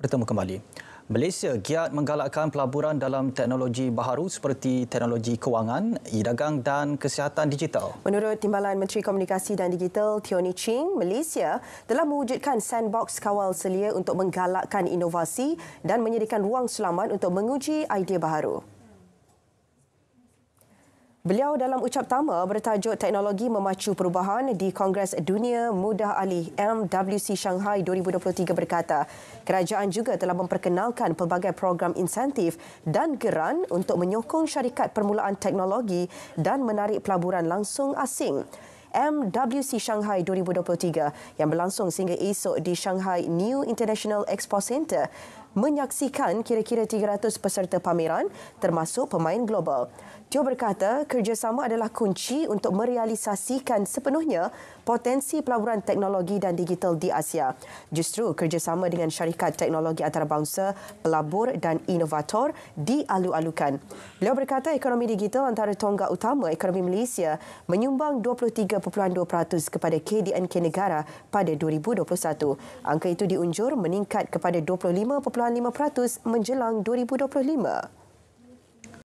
bertemu kembali. Malaysia giat menggalakkan pelaburan dalam teknologi baharu seperti teknologi kewangan, e-dagang dan kesihatan digital. Menurut Timbalan Menteri Komunikasi dan Digital Tony Ching, Malaysia telah mewujudkan sandbox kawal selia untuk menggalakkan inovasi dan menyediakan ruang selamat untuk menguji idea baharu. Beliau dalam ucap tama bertajuk Teknologi Memacu Perubahan di Kongres Dunia Mudah Ali MWC Shanghai 2023 berkata, kerajaan juga telah memperkenalkan pelbagai program insentif dan geran untuk menyokong syarikat permulaan teknologi dan menarik pelaburan langsung asing. MWC Shanghai 2023 yang berlangsung sehingga esok di Shanghai New International Expo Center menyaksikan kira-kira 300 peserta pameran termasuk pemain global. Tio berkata kerjasama adalah kunci untuk merealisasikan sepenuhnya potensi pelaburan teknologi dan digital di Asia. Justru kerjasama dengan syarikat teknologi antarabangsa, pelabur dan inovator dialu-alukan. Beliau berkata ekonomi digital antara tonggak utama ekonomi Malaysia menyumbang 23.2% kepada KDNK negara pada 2021. Angka itu diunjur meningkat kepada 9.5% menjelang 2025.